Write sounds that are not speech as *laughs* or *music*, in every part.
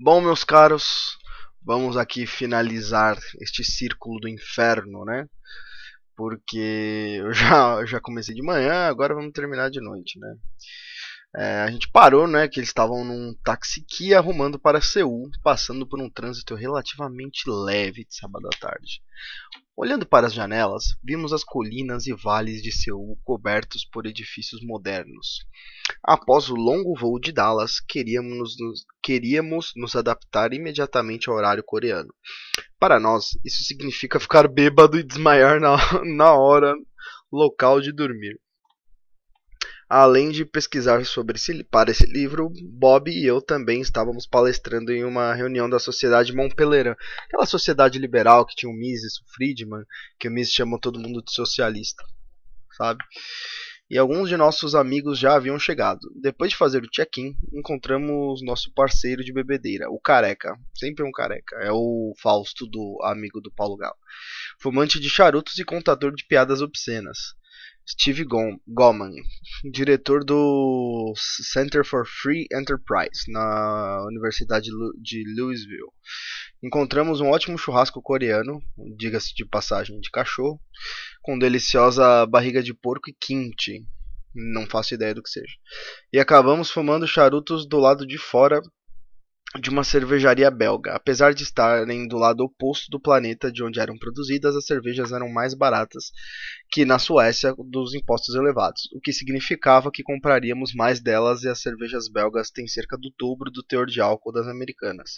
Bom, meus caros, vamos aqui finalizar este círculo do inferno, né? Porque eu já, eu já comecei de manhã, agora vamos terminar de noite, né? É, a gente parou, né, que eles estavam num táxi Kia arrumando para Seul, passando por um trânsito relativamente leve de sábado à tarde. Olhando para as janelas, vimos as colinas e vales de Seul cobertos por edifícios modernos. Após o longo voo de Dallas, queríamos nos, queríamos nos adaptar imediatamente ao horário coreano. Para nós, isso significa ficar bêbado e desmaiar na, *laughs* na hora local de dormir. Além de pesquisar sobre esse, para esse livro, Bob e eu também estávamos palestrando em uma reunião da Sociedade Montpellerin, aquela sociedade liberal que tinha o Mises, o Friedman, que o Mises chamou todo mundo de socialista, sabe? E alguns de nossos amigos já haviam chegado. Depois de fazer o check-in, encontramos nosso parceiro de bebedeira, o Careca. Sempre um careca. É o Fausto do amigo do Paulo Galo. Fumante de charutos e contador de piadas obscenas. Steve Goman, diretor do Center for Free Enterprise na Universidade de Louisville. Encontramos um ótimo churrasco coreano, diga-se de passagem de cachorro, com deliciosa barriga de porco e kimchi. Não faço ideia do que seja. E acabamos fumando charutos do lado de fora de uma cervejaria belga. Apesar de estarem do lado oposto do planeta de onde eram produzidas, as cervejas eram mais baratas que na Suécia dos impostos elevados, o que significava que compraríamos mais delas e as cervejas belgas têm cerca do dobro do teor de álcool das americanas.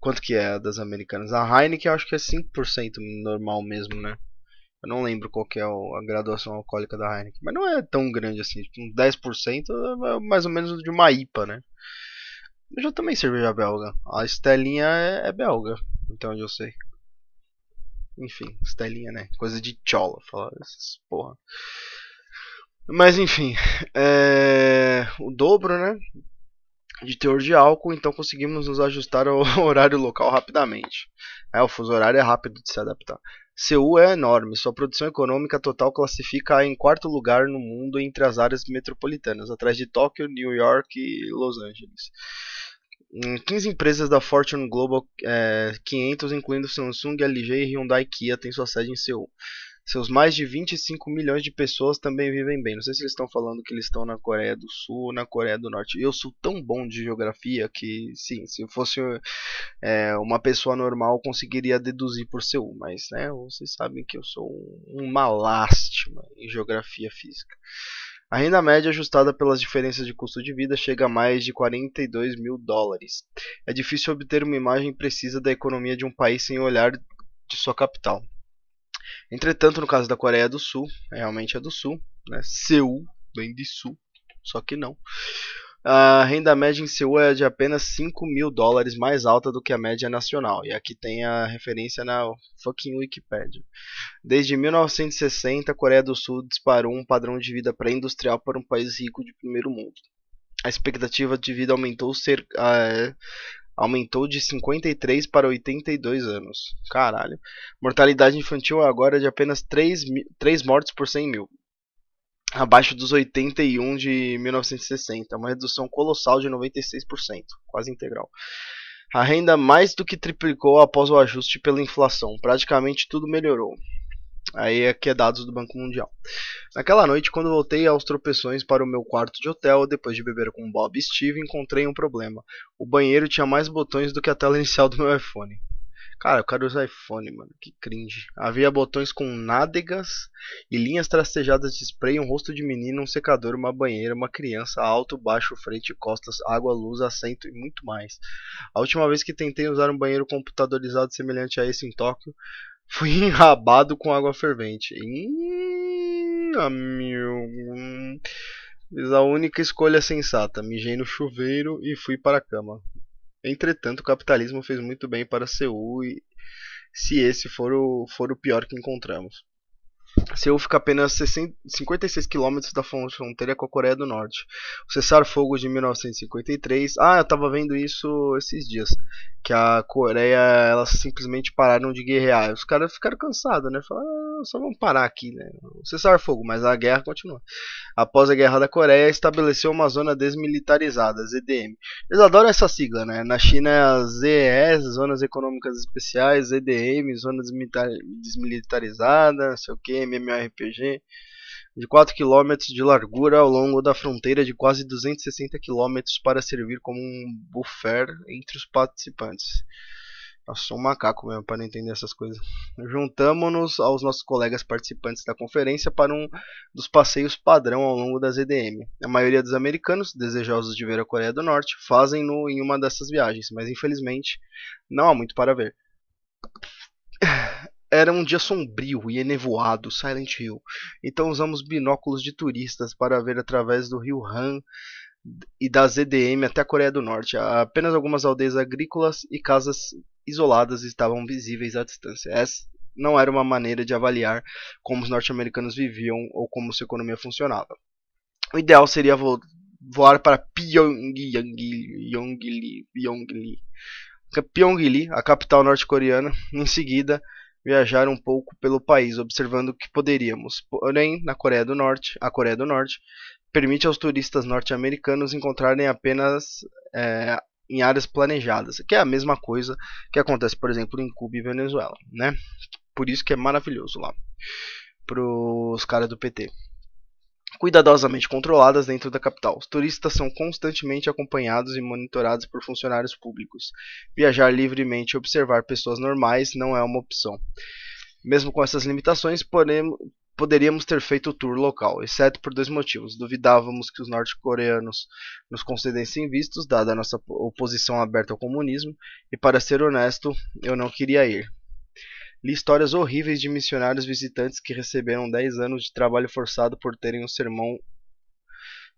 Quanto que é a das americanas? A Heineken acho que é 5% normal mesmo, né? Eu não lembro qual é a graduação alcoólica da Heineken, mas não é tão grande assim, tipo, 10% é mais ou menos de uma IPA, né? Eu já tomei cerveja belga. A Estelinha é, é belga, então eu sei. Enfim, Estelinha, né? Coisa de chola, falar essas porra. Mas enfim, é... o dobro, né? De teor de álcool, então conseguimos nos ajustar ao *laughs* horário local rapidamente. É, o fuso horário é rápido de se adaptar. Seul é enorme, sua produção econômica total classifica-a em quarto lugar no mundo entre as áreas metropolitanas, atrás de Tóquio, New York e Los Angeles. 15 hum, empresas da Fortune Global é, 500, incluindo Samsung, LG e Hyundai Kia, têm sua sede em Seul. Seus mais de 25 milhões de pessoas também vivem bem. Não sei se eles estão falando que eles estão na Coreia do Sul ou na Coreia do Norte. Eu sou tão bom de geografia que, sim, se eu fosse é, uma pessoa normal, conseguiria deduzir por Seul. Mas, né, vocês sabem que eu sou uma lástima em geografia física. A renda média ajustada pelas diferenças de custo de vida chega a mais de 42 mil dólares. É difícil obter uma imagem precisa da economia de um país sem olhar de sua capital. Entretanto, no caso da Coreia do Sul, realmente é do Sul, né? Seul vem de Sul, só que não. A renda média em Seul é de apenas 5 mil dólares mais alta do que a média nacional. E aqui tem a referência na fucking Wikipedia. Desde 1960, a Coreia do Sul disparou um padrão de vida pré-industrial para um país rico de primeiro mundo. A expectativa de vida aumentou cerca, ah, é, aumentou de 53 para 82 anos. Caralho. Mortalidade infantil agora é de apenas 3, 3 mortes por 100 mil. Abaixo dos 81 de 1960, uma redução colossal de 96%, quase integral. A renda mais do que triplicou após o ajuste pela inflação. Praticamente tudo melhorou. Aí aqui é dados do Banco Mundial. Naquela noite, quando voltei aos tropeções para o meu quarto de hotel, depois de beber com Bob e Steve, encontrei um problema. O banheiro tinha mais botões do que a tela inicial do meu iPhone. Cara, eu quero usar iPhone, mano. Que cringe. Havia botões com nádegas e linhas tracejadas de spray, um rosto de menino, um secador, uma banheira, uma criança, alto, baixo, frente, costas, água, luz, assento e muito mais. A última vez que tentei usar um banheiro computadorizado semelhante a esse em Tóquio Fui enrabado com água fervente. amigo. Fiz a única escolha sensata. Mijei no chuveiro e fui para a cama. Entretanto, o capitalismo fez muito bem para Seul e se esse for o, for o pior que encontramos. Seul fica apenas 56 quilômetros da fronteira com a Coreia do Norte. O cessar-fogo de 1953. Ah, eu estava vendo isso esses dias. Que a Coreia, elas simplesmente pararam de guerrear. Os caras ficaram cansados, né? Falaram, ah, só vamos parar aqui, né? Cessar-fogo, mas a guerra continua. Após a Guerra da Coreia, estabeleceu uma zona desmilitarizada, ZDM. Eles adoram essa sigla, né? Na China é ZES, Zonas Econômicas Especiais, ZDM, Zona Desmilitarizada, não sei o que MMORPG de 4 km de largura ao longo da fronteira de quase 260 km para servir como um buffer entre os participantes. Eu sou um macaco mesmo para entender essas coisas. Juntamos-nos aos nossos colegas participantes da conferência para um dos passeios padrão ao longo da ZDM. A maioria dos americanos, desejosos de ver a Coreia do Norte, fazem-no em uma dessas viagens, mas infelizmente não há muito para ver. Era um dia sombrio e enevoado, Silent Hill. Então usamos binóculos de turistas para ver através do rio Han e da ZDM até a Coreia do Norte. Apenas algumas aldeias agrícolas e casas isoladas estavam visíveis à distância. Essa não era uma maneira de avaliar como os norte-americanos viviam ou como sua economia funcionava. O ideal seria vo voar para Pyongyang, Pyongyang, Pyongyang, a capital norte-coreana, em seguida viajar um pouco pelo país, observando o que poderíamos. Porém, na Coreia do Norte, a Coreia do Norte permite aos turistas norte-americanos encontrarem apenas é, em áreas planejadas, que é a mesma coisa que acontece, por exemplo, em Cuba e Venezuela, né? Por isso que é maravilhoso lá para os caras do PT cuidadosamente controladas dentro da capital. Os turistas são constantemente acompanhados e monitorados por funcionários públicos. Viajar livremente e observar pessoas normais não é uma opção. Mesmo com essas limitações, porém, poderíamos ter feito o tour local, exceto por dois motivos. Duvidávamos que os norte-coreanos nos concedessem vistos, dada a nossa oposição aberta ao comunismo, e para ser honesto, eu não queria ir. Li histórias horríveis de missionários visitantes que receberam 10 anos de trabalho forçado por terem um sermão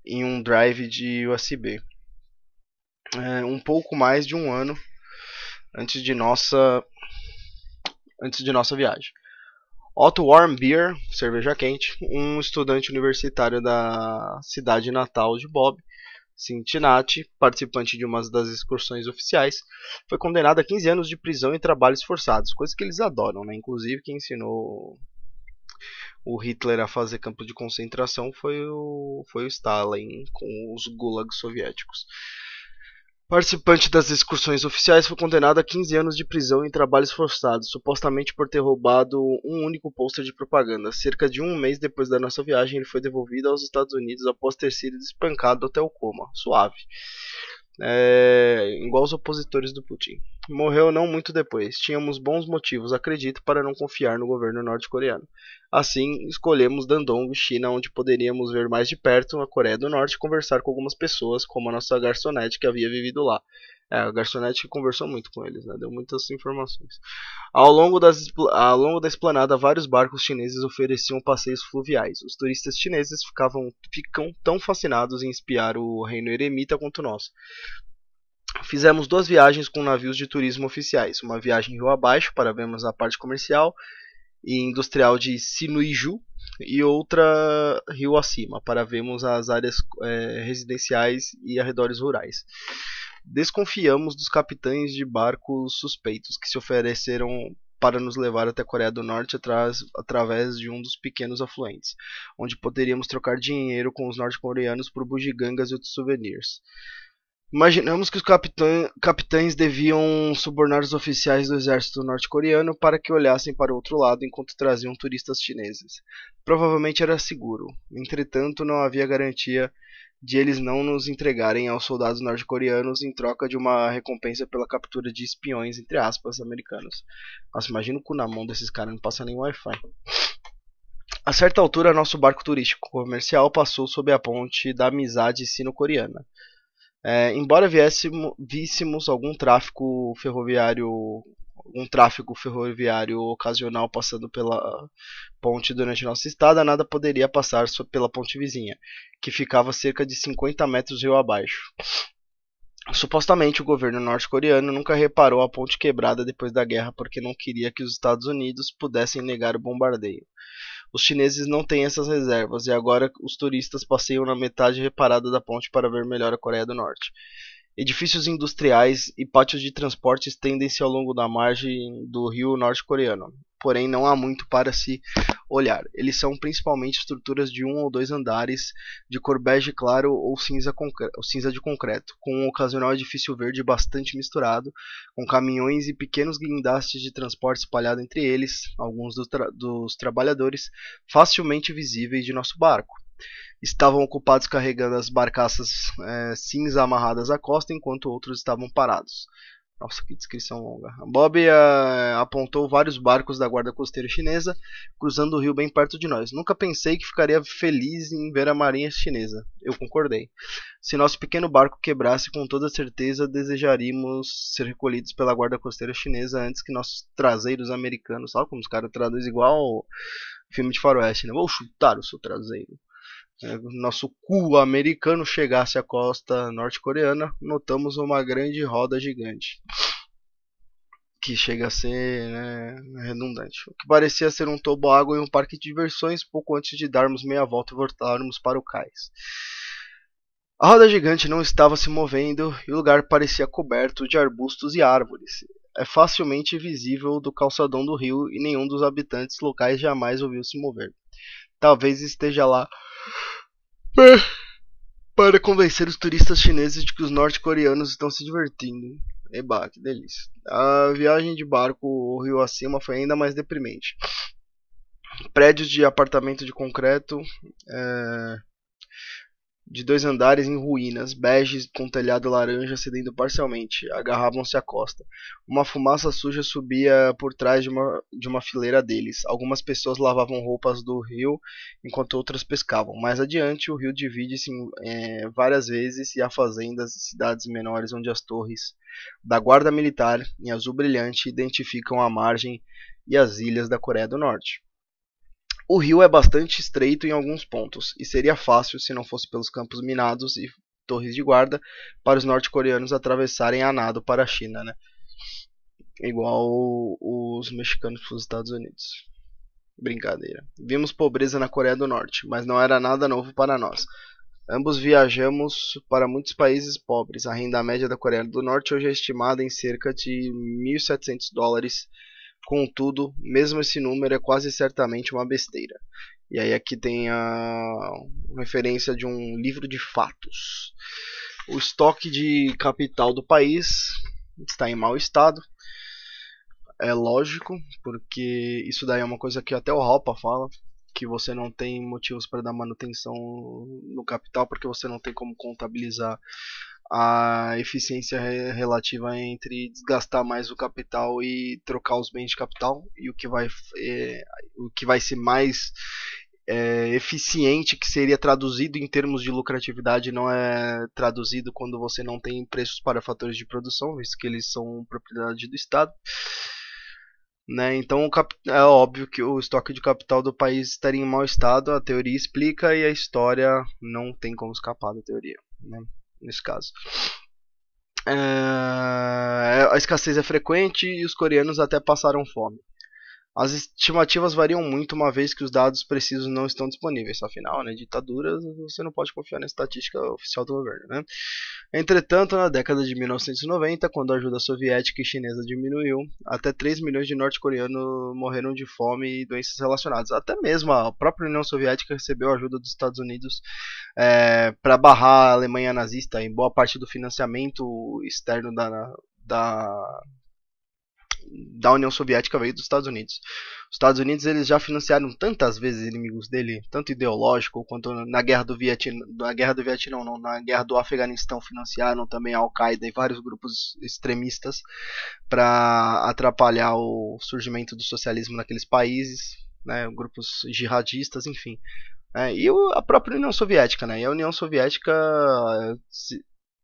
em um drive de USB. É, um pouco mais de um ano antes de nossa antes de nossa viagem. Otto Warm Beer, cerveja quente, um estudante universitário da cidade natal de Bob, Cintinati, participante de uma das excursões oficiais, foi condenado a 15 anos de prisão e trabalhos forçados, coisa que eles adoram, né? Inclusive quem ensinou o Hitler a fazer campo de concentração foi o, foi o Stalin com os gulags soviéticos. Participante das excursões oficiais foi condenado a 15 anos de prisão em trabalhos forçados, supostamente por ter roubado um único pôster de propaganda. Cerca de um mês depois da nossa viagem, ele foi devolvido aos Estados Unidos após ter sido espancado até o coma. Suave é, igual os opositores do Putin. Morreu não muito depois. Tínhamos bons motivos, acredito, para não confiar no governo norte-coreano. Assim, escolhemos Dandong, China, onde poderíamos ver mais de perto a Coreia do Norte e conversar com algumas pessoas, como a nossa garçonete que havia vivido lá. É, a garçonete conversou muito com eles, né? deu muitas informações. Ao longo, das, ao longo da esplanada, vários barcos chineses ofereciam passeios fluviais. Os turistas chineses ficavam ficam tão fascinados em espiar o reino eremita quanto nós. Fizemos duas viagens com navios de turismo oficiais: uma viagem rio abaixo para vermos a parte comercial e industrial de Sinuiju e outra rio acima para vermos as áreas é, residenciais e arredores rurais desconfiamos dos capitães de barcos suspeitos que se ofereceram para nos levar até a Coreia do Norte atras, através de um dos pequenos afluentes, onde poderíamos trocar dinheiro com os norte-coreanos por bugigangas e outros souvenirs. Imaginamos que os capitã, capitães deviam subornar os oficiais do exército norte-coreano para que olhassem para o outro lado enquanto traziam turistas chineses. Provavelmente era seguro, entretanto, não havia garantia de eles não nos entregarem aos soldados norte-coreanos em troca de uma recompensa pela captura de espiões, entre aspas, americanos. Nossa, imagina o cu na mão desses caras, não passa nem Wi-Fi. A certa altura, nosso barco turístico comercial passou sob a ponte da amizade sino-coreana. É, embora viéssemos, víssemos algum tráfico ferroviário um tráfego ferroviário ocasional passando pela ponte durante nossa estada, nada poderia passar pela ponte vizinha, que ficava cerca de 50 metros rio abaixo. Supostamente o governo norte-coreano nunca reparou a ponte quebrada depois da guerra porque não queria que os Estados Unidos pudessem negar o bombardeio. Os chineses não têm essas reservas e agora os turistas passeiam na metade reparada da ponte para ver melhor a Coreia do Norte. Edifícios industriais e pátios de transporte estendem-se ao longo da margem do rio norte-coreano, porém não há muito para se olhar. Eles são principalmente estruturas de um ou dois andares, de cor bege claro ou cinza, ou cinza de concreto, com um ocasional edifício verde bastante misturado, com caminhões e pequenos guindastes de transporte espalhados entre eles, alguns do tra dos trabalhadores, facilmente visíveis de nosso barco estavam ocupados carregando as barcaças é, cinza amarradas à costa, enquanto outros estavam parados. Nossa, que descrição longa. Bob é, apontou vários barcos da guarda costeira chinesa cruzando o rio bem perto de nós. Nunca pensei que ficaria feliz em ver a marinha chinesa. Eu concordei. Se nosso pequeno barco quebrasse, com toda certeza desejaríamos ser recolhidos pela guarda costeira chinesa antes que nossos traseiros americanos. Sabe como os caras traduzem igual filme de faroeste, né? Vou chutar o seu traseiro. É, nosso cu americano chegasse à costa norte-coreana, notamos uma grande roda gigante. Que chega a ser né, redundante. O que parecia ser um água e um parque de diversões pouco antes de darmos meia volta e voltarmos para o cais. A roda gigante não estava se movendo e o lugar parecia coberto de arbustos e árvores. É facilmente visível do calçadão do rio e nenhum dos habitantes locais jamais ouviu se mover. Talvez esteja lá é, para convencer os turistas chineses de que os norte-coreanos estão se divertindo. Eba, que delícia. A viagem de barco o rio acima foi ainda mais deprimente. Prédios de apartamento de concreto. É de dois andares em ruínas, bege com telhado laranja cedendo parcialmente, agarravam-se à costa. Uma fumaça suja subia por trás de uma, de uma fileira deles. Algumas pessoas lavavam roupas do rio enquanto outras pescavam. Mais adiante, o rio divide-se é, várias vezes e há fazendas e cidades menores onde as torres da Guarda Militar, em azul brilhante, identificam a margem e as ilhas da Coreia do Norte. O rio é bastante estreito em alguns pontos, e seria fácil, se não fosse pelos campos minados e torres de guarda, para os norte-coreanos atravessarem a nado para a China, né? Igual os mexicanos para os Estados Unidos. Brincadeira. Vimos pobreza na Coreia do Norte, mas não era nada novo para nós. Ambos viajamos para muitos países pobres. A renda média da Coreia do Norte hoje é estimada em cerca de 1.700 dólares Contudo, mesmo esse número é quase certamente uma besteira. E aí aqui tem a referência de um livro de fatos. O estoque de capital do país está em mau estado. É lógico, porque isso daí é uma coisa que até o Halpa fala, que você não tem motivos para dar manutenção no capital, porque você não tem como contabilizar a eficiência relativa entre desgastar mais o capital e trocar os bens de capital e o que vai é, o que vai ser mais é, eficiente que seria traduzido em termos de lucratividade não é traduzido quando você não tem preços para fatores de produção visto que eles são propriedade do estado né? Então é óbvio que o estoque de capital do país estaria em mau estado, a teoria explica e a história não tem como escapar da teoria. Né? nesse caso. É, a escassez é frequente e os coreanos até passaram fome. As estimativas variam muito, uma vez que os dados precisos não estão disponíveis. Afinal, né, ditaduras, você não pode confiar na estatística oficial do governo. Né? Entretanto, na década de 1990, quando a ajuda soviética e chinesa diminuiu, até 3 milhões de norte-coreanos morreram de fome e doenças relacionadas. Até mesmo a própria União Soviética recebeu ajuda dos Estados Unidos é, eh, para barrar a Alemanha nazista em boa parte do financiamento externo da, da da União Soviética veio dos Estados Unidos. Os Estados Unidos eles já financiaram tantas vezes inimigos dele, tanto ideológico quanto na guerra do Vietnã, na guerra do Vietnã não, na guerra do Afeganistão financiaram também a Al-Qaeda e vários grupos extremistas para atrapalhar o surgimento do socialismo naqueles países, né, grupos jihadistas, enfim. É, e a própria União Soviética, né? E a União Soviética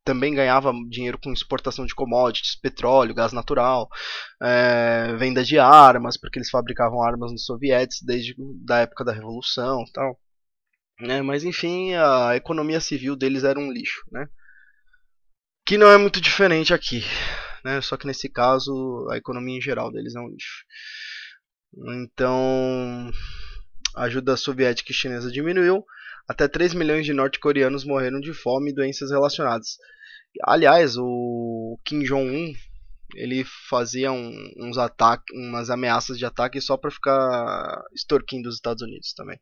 também ganhava dinheiro com exportação de commodities, petróleo, gás natural, é, venda de armas, porque eles fabricavam armas nos sovietes desde da época da Revolução tal. Né? Mas enfim, a economia civil deles era um lixo. Né? Que não é muito diferente aqui. Né? Só que nesse caso, a economia em geral deles é um lixo. Então, a ajuda soviética e chinesa diminuiu. Até 3 milhões de norte-coreanos morreram de fome e doenças relacionadas. Aliás, o Kim Jong-un ele fazia um, uns ataques, umas ameaças de ataque só para ficar extorquindo os Estados Unidos também. A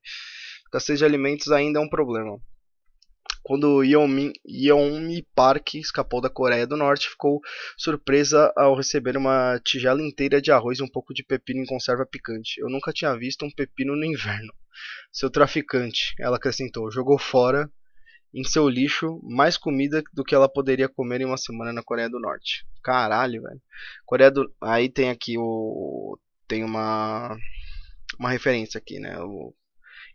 escassez de alimentos ainda é um problema. Quando Yeonmi, Yeonmi Park escapou da Coreia do Norte, ficou surpresa ao receber uma tigela inteira de arroz e um pouco de pepino em conserva picante. Eu nunca tinha visto um pepino no inverno. Seu traficante, ela acrescentou, jogou fora em seu lixo mais comida do que ela poderia comer em uma semana na Coreia do Norte. Caralho, velho. Coreia do aí tem aqui o tem uma uma referência aqui, né? O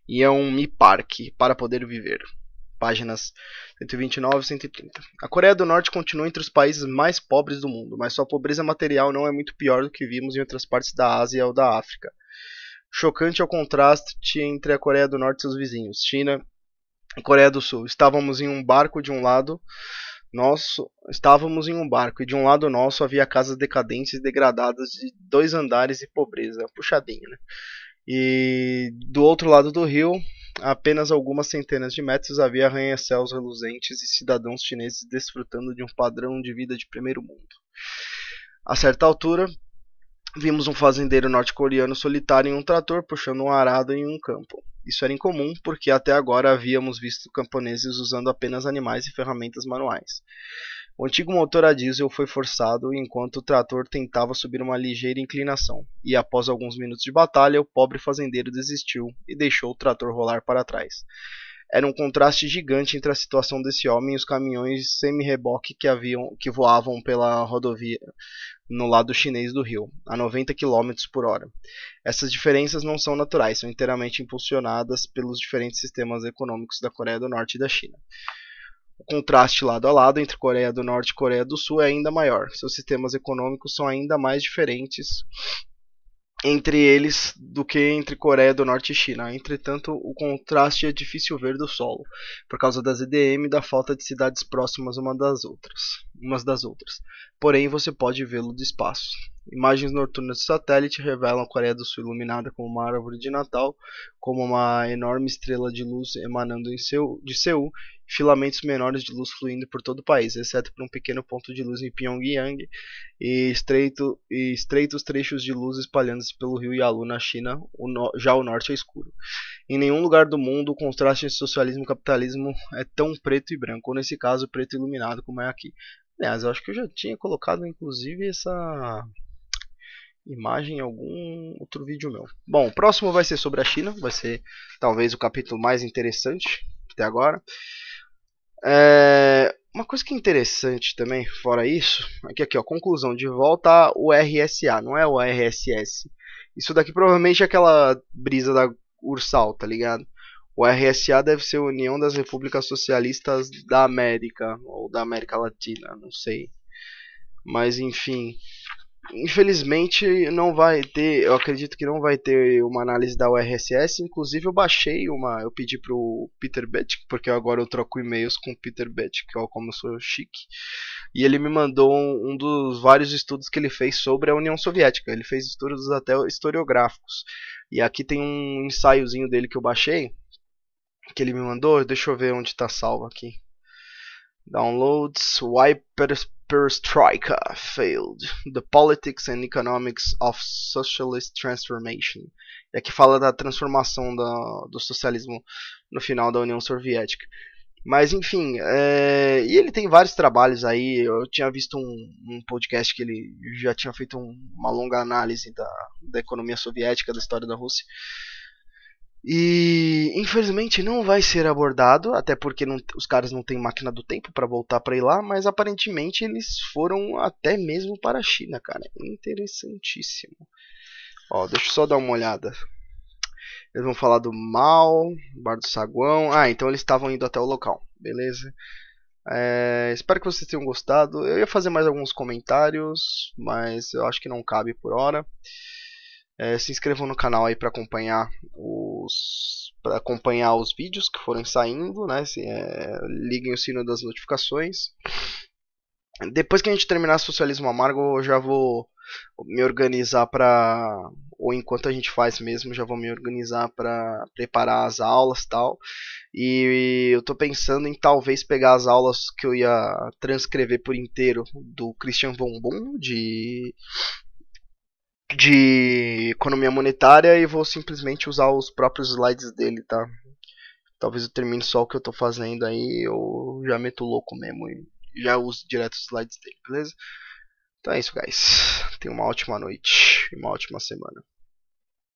e é um Mi Park para poder viver. Páginas 129 e 130. A Coreia do Norte continua entre os países mais pobres do mundo, mas sua pobreza material não é muito pior do que vimos em outras partes da Ásia ou da África. Chocante é o contraste entre a Coreia do Norte e seus vizinhos, China, Coreia do Sul. Estávamos em um barco de um lado nosso, estávamos em um barco e de um lado nosso havia casas decadentes e degradadas de dois andares e pobreza, puxadinho, né? E do outro lado do rio, a apenas algumas centenas de metros havia arranha-céus reluzentes e cidadãos chineses desfrutando de um padrão de vida de primeiro mundo. A certa altura, vimos um fazendeiro norte-coreano solitário em um trator puxando um arado em um campo. Isso era incomum porque até agora havíamos visto camponeses usando apenas animais e ferramentas manuais. O antigo motor a diesel foi forçado enquanto o trator tentava subir uma ligeira inclinação, e após alguns minutos de batalha, o pobre fazendeiro desistiu e deixou o trator rolar para trás era um contraste gigante entre a situação desse homem e os caminhões semi-reboque que, haviam, que voavam pela rodovia no lado chinês do rio, a 90 km por hora. Essas diferenças não são naturais, são inteiramente impulsionadas pelos diferentes sistemas econômicos da Coreia do Norte e da China. O contraste lado a lado entre Coreia do Norte e Coreia do Sul é ainda maior. Seus sistemas econômicos são ainda mais diferentes entre eles do que entre Coreia do Norte e China. Entretanto, o contraste é difícil ver do solo, por causa das EDM e da falta de cidades próximas uma das outras umas das outras, porém você pode vê-lo do espaço. Imagens noturnas do satélite revelam a Coreia do Sul iluminada como uma árvore de Natal, como uma enorme estrela de luz emanando de Seul, filamentos menores de luz fluindo por todo o país, exceto por um pequeno ponto de luz em Pyongyang e, estreito, e estreitos trechos de luz espalhando-se pelo rio Yalu na China, o no, já o norte é escuro. Em nenhum lugar do mundo o contraste entre socialismo e capitalismo é tão preto e branco, ou nesse caso preto iluminado como é aqui. É, Aliás, eu acho que eu já tinha colocado inclusive essa imagem em algum outro vídeo meu. Bom, o próximo vai ser sobre a China, vai ser talvez o capítulo mais interessante até agora. É... Uma coisa que é interessante também, fora isso, aqui, é aqui ó, conclusão, de volta o RSA, não é o RSS. Isso daqui provavelmente é aquela brisa da Ursal, tá ligado? O RSA deve ser a União das Repúblicas Socialistas da América, ou da América Latina, não sei. Mas enfim. Infelizmente não vai ter, eu acredito que não vai ter uma análise da URSS, inclusive eu baixei uma, eu pedi pro Peter Bettick, porque agora eu troco e-mails com o Peter Bettick, ó como eu sou chique, e ele me mandou um, um, dos vários estudos que ele fez sobre a União Soviética, ele fez estudos até historiográficos, e aqui tem um ensaiozinho dele que eu baixei, que ele me mandou. Deixa eu ver onde está salvo aqui. Downloads Wiper Perestroika Failed: The Politics and Economics of Socialist Transformation. E aqui fala da transformação da, do socialismo no final da União Soviética. Mas enfim, é, e ele tem vários trabalhos aí. Eu tinha visto um, um podcast que ele já tinha feito um, uma longa análise da, da economia soviética, da história da Rússia. E infelizmente não vai ser abordado, até porque não, os caras não têm máquina do tempo para voltar para ir lá, mas aparentemente eles foram até mesmo para a China, cara. Interessantíssimo. Ó, deixa eu só dar uma olhada. Eles vão falar do mal, bar do saguão. Ah, então eles estavam indo até o local, beleza? É, espero que vocês tenham gostado. Eu ia fazer mais alguns comentários, mas eu acho que não cabe por hora. É, se inscrevam no canal aí para acompanhar os para acompanhar os vídeos que forem saindo, né? Se, é, liguem o sino das notificações. Depois que a gente terminar Socialismo Amargo, eu já vou me organizar para ou enquanto a gente faz mesmo, já vou me organizar para preparar as aulas, tal. E eu tô pensando em talvez pegar as aulas que eu ia transcrever por inteiro do Christian Von Boom de de economia monetária e vou simplesmente usar os próprios slides dele, tá? Talvez eu termine só o que eu tô fazendo aí, eu já meto louco mesmo e já uso direto os slides dele, beleza? Então é isso, guys. Tenha uma ótima noite e uma ótima semana.